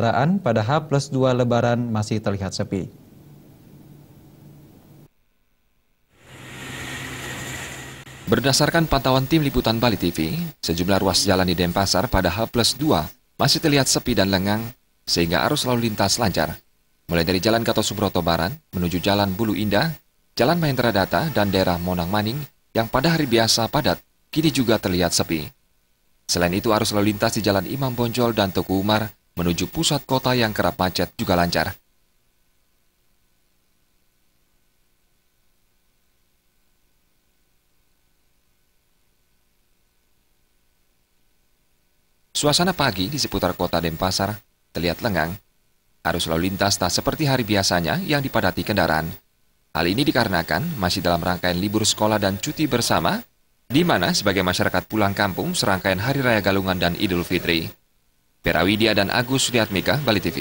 kendaraan pada H plus 2 lebaran masih terlihat sepi. Berdasarkan pantauan tim liputan Bali TV, sejumlah ruas jalan di Denpasar pada H plus 2 masih terlihat sepi dan lengang sehingga arus lalu lintas lancar. Mulai dari Jalan Gatot Subroto Barat menuju Jalan Bulu Indah, Jalan Mahendra Data, dan daerah Monang Maning yang pada hari biasa padat, kini juga terlihat sepi. Selain itu, arus lalu lintas di Jalan Imam Bonjol dan Toko Umar menuju pusat kota yang kerap macet juga lancar. Suasana pagi di seputar kota Denpasar terlihat lengang. Arus lalu lintas tak seperti hari biasanya yang dipadati kendaraan. Hal ini dikarenakan masih dalam rangkaian libur sekolah dan cuti bersama, di mana sebagai masyarakat pulang kampung serangkaian Hari Raya Galungan dan Idul Fitri. Perawidia dan Agus Suriatmika, Bali TV.